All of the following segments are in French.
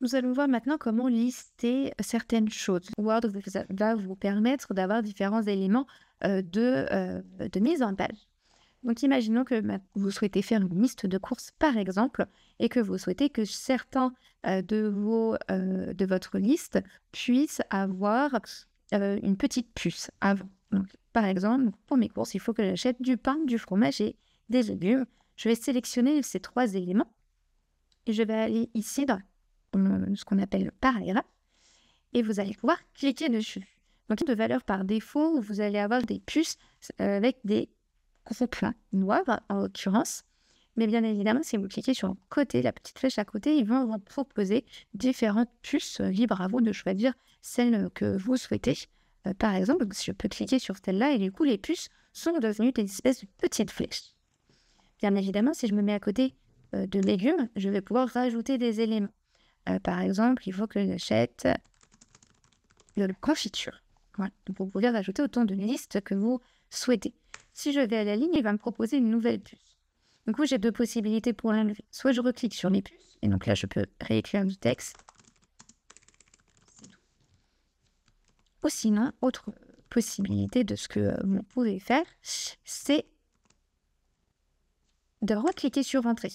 Nous allons voir maintenant comment lister certaines choses. Word va vous permettre d'avoir différents éléments euh, de, euh, de, mise en page. Donc imaginons que vous souhaitez faire une liste de courses par exemple et que vous souhaitez que certains euh, de, vos, de votre liste puissent avoir une petite puce avant. par exemple, pour mes courses, il faut que j'achète du pain, du fromage et des légumes. Je vais sélectionner ces trois éléments et je vais aller ici dans euh, ce qu'on appelle le paragraphe, et vous allez pouvoir cliquer dessus. Donc, de valeur par défaut, vous allez avoir des puces euh, avec des plats noirs, en l'occurrence. Mais bien évidemment, si vous cliquez sur côté, la petite flèche à côté, ils vont vous proposer différentes puces euh, libres à vous de choisir celle que vous souhaitez. par exemple, je peux cliquer sur celle-là et du coup, les puces sont devenues des espèces de petites flèches. Bien évidemment, si je me mets à côté de légumes, je vais pouvoir rajouter des éléments. Euh, par exemple, il faut que j'achète de la confiture. Vous pouvez rajouter autant de listes que vous souhaitez. Si je vais à la ligne, il va me proposer une nouvelle puce. Du coup, j'ai deux possibilités pour l'enlever. Soit je reclique sur mes puces, et donc là, je peux réécrire du texte. Ou sinon, autre possibilité de ce que euh, vous pouvez faire, c'est de recliquer sur Entrée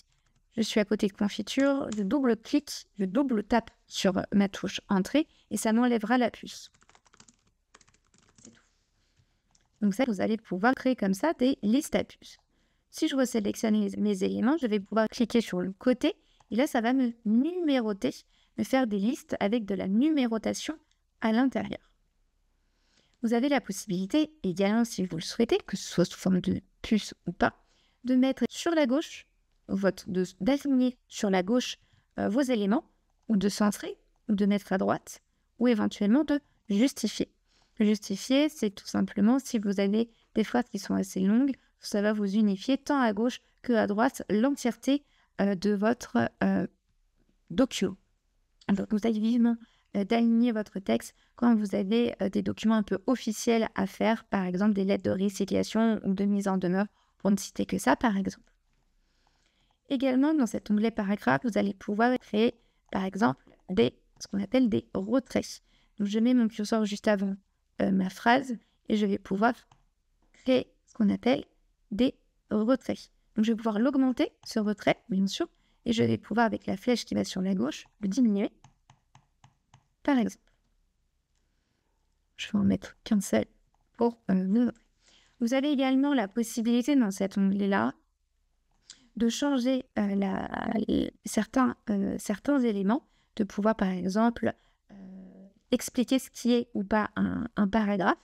je suis à côté de confiture, je double-clique, je double-tape sur ma touche entrée et ça m'enlèvera la puce. Donc ça, vous allez pouvoir créer comme ça des listes à puces. Si je sélectionne mes éléments, je vais pouvoir cliquer sur le côté et là, ça va me numéroter, me faire des listes avec de la numérotation à l'intérieur. Vous avez la possibilité également, si vous le souhaitez, que ce soit sous forme de puce ou pas, de mettre sur la gauche votre, d'aligner sur la gauche euh, vos éléments, ou de centrer, ou de mettre à droite, ou éventuellement de justifier. Justifier, c'est tout simplement si vous avez des phrases qui sont assez longues, ça va vous unifier tant à gauche que à droite l'entièreté euh, de votre euh, docu Donc vous allez vivement d'aligner votre texte quand vous avez des documents un peu officiels à faire, par exemple des lettres de réciliation ou de mise en demeure, pour ne citer que ça par exemple. Également, dans cet onglet paragraphe, vous allez pouvoir créer, par exemple, des, ce qu'on appelle des retraits. Donc, je mets mon curseur juste avant euh, ma phrase et je vais pouvoir créer ce qu'on appelle des retraits. Donc, je vais pouvoir l'augmenter, ce retrait, bien sûr, et je vais pouvoir, avec la flèche qui va sur la gauche, le diminuer, par exemple. Je vais en mettre qu'un seul pour euh, Vous avez également la possibilité, dans cet onglet-là, de changer euh, certains, euh, certains éléments, de pouvoir par exemple euh, expliquer ce qui est ou pas un, paragraphe.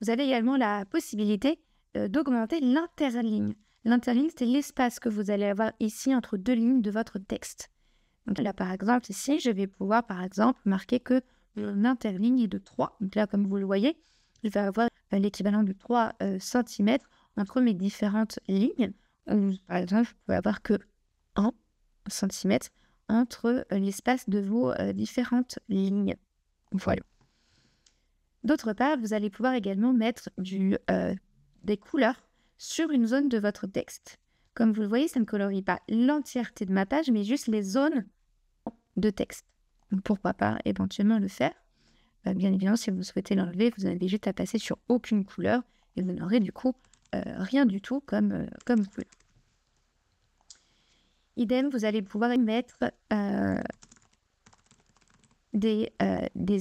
Vous avez également la possibilité d'augmenter l'interligne. L'interligne, c'est l'espace que vous allez avoir ici entre deux lignes de votre texte. Donc là, par exemple, ici, je vais pouvoir, par exemple, marquer que mon est de 3. Donc là, comme vous le voyez, je vais avoir l'équivalent de 3 cm entre mes différentes lignes par exemple, vous pouvez avoir que 1 cm entre euh, l'espace de vos euh, différentes lignes. Voilà. D'autre part, vous allez pouvoir également mettre du, euh, des couleurs sur une zone de votre texte. Comme vous le voyez, ça ne colorie pas l'entièreté de ma page, mais juste les zones de texte. pourquoi pas éventuellement le faire bah, Bien évidemment, si vous souhaitez l'enlever, vous n'avez juste à passer sur aucune couleur et vous n'aurez du coup euh, rien du tout comme, euh, comme Idem, vous allez pouvoir mettre euh, des,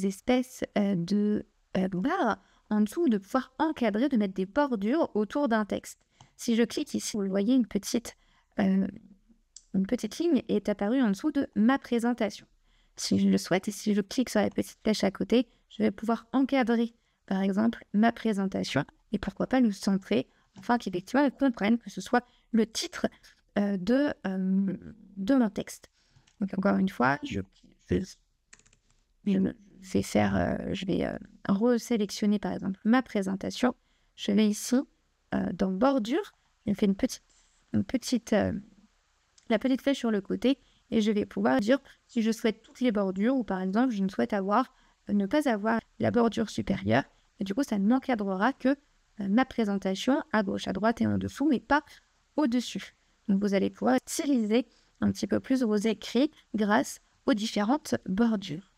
espèces de barres en dessous, de pouvoir encadrer, de mettre des bordures autour d'un texte. Si je clique ici, vous voyez une petite, une petite ligne est apparue en dessous de ma présentation. Si je le souhaite et si je clique sur la petite flèche à côté, je vais pouvoir encadrer, par exemple, ma présentation et pourquoi pas nous centrer afin qu'effectivement, elles comprennent que ce soit le titre euh, de, euh, de mon texte. Donc, encore une fois, je, vais faire, euh, je vais resélectionner par exemple ma présentation. Je vais ici dans bordure, je fais une petite, petite, la petite flèche sur le côté et je vais pouvoir dire si je souhaite toutes les bordures ou par exemple je ne souhaite avoir, ne pas avoir la bordure supérieure. Et du coup, ça n'encadrera que euh, ma présentation à gauche, à droite et en dessous, mais pas au-dessus. vous allez pouvoir utiliser un petit peu plus vos écrits grâce aux différentes bordures.